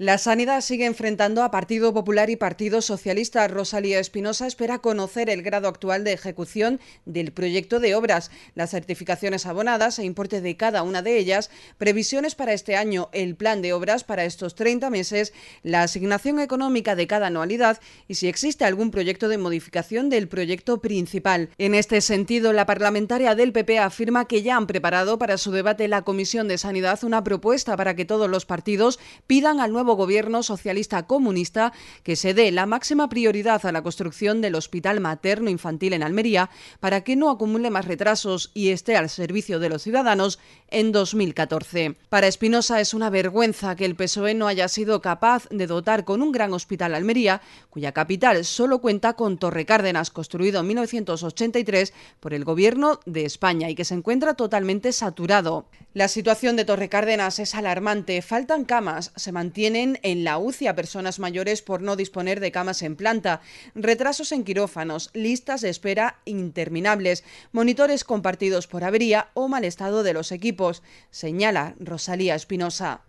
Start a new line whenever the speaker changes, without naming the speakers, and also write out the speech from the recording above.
La sanidad sigue enfrentando a Partido Popular y Partido Socialista. Rosalía Espinosa espera conocer el grado actual de ejecución del proyecto de obras, las certificaciones abonadas e importe de cada una de ellas, previsiones para este año, el plan de obras para estos 30 meses, la asignación económica de cada anualidad y si existe algún proyecto de modificación del proyecto principal. En este sentido, la parlamentaria del PP afirma que ya han preparado para su debate la Comisión de Sanidad una propuesta para que todos los partidos pidan al nuevo gobierno socialista comunista que se dé la máxima prioridad a la construcción del Hospital Materno Infantil en Almería para que no acumule más retrasos y esté al servicio de los ciudadanos en 2014. Para Espinosa es una vergüenza que el PSOE no haya sido capaz de dotar con un gran hospital Almería, cuya capital solo cuenta con Torre Cárdenas, construido en 1983 por el gobierno de España y que se encuentra totalmente saturado. La situación de Torre Cárdenas es alarmante, faltan camas, se mantiene en la UCI a personas mayores por no disponer de camas en planta, retrasos en quirófanos, listas de espera interminables, monitores compartidos por avería o mal estado de los equipos, señala Rosalía Espinosa.